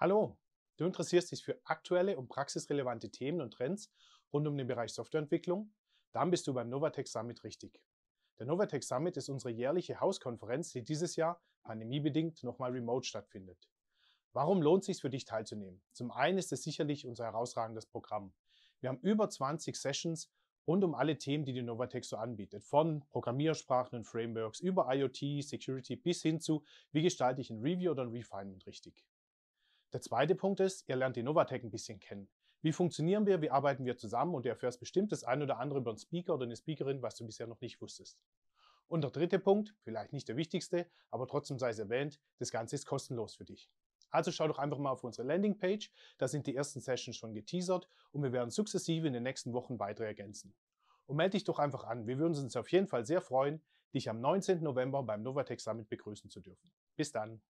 Hallo, du interessierst dich für aktuelle und praxisrelevante Themen und Trends rund um den Bereich Softwareentwicklung? Dann bist du beim Novatec Summit richtig. Der Novatec Summit ist unsere jährliche Hauskonferenz, die dieses Jahr pandemiebedingt nochmal remote stattfindet. Warum lohnt es sich für dich teilzunehmen? Zum einen ist es sicherlich unser herausragendes Programm. Wir haben über 20 Sessions rund um alle Themen, die die Novatec so anbietet, von Programmiersprachen und Frameworks über IoT, Security bis hin zu, wie gestalte ich ein Review oder ein Refinement richtig. Der zweite Punkt ist, ihr lernt die Novatec ein bisschen kennen. Wie funktionieren wir? Wie arbeiten wir zusammen? Und du erfährst bestimmt das ein oder andere über einen Speaker oder eine Speakerin, was du bisher noch nicht wusstest. Und der dritte Punkt, vielleicht nicht der wichtigste, aber trotzdem sei es erwähnt, das Ganze ist kostenlos für dich. Also schau doch einfach mal auf unsere Landingpage, da sind die ersten Sessions schon geteasert und wir werden sukzessive in den nächsten Wochen weitere ergänzen. Und melde dich doch einfach an, wir würden uns auf jeden Fall sehr freuen, dich am 19. November beim Novatec Summit begrüßen zu dürfen. Bis dann!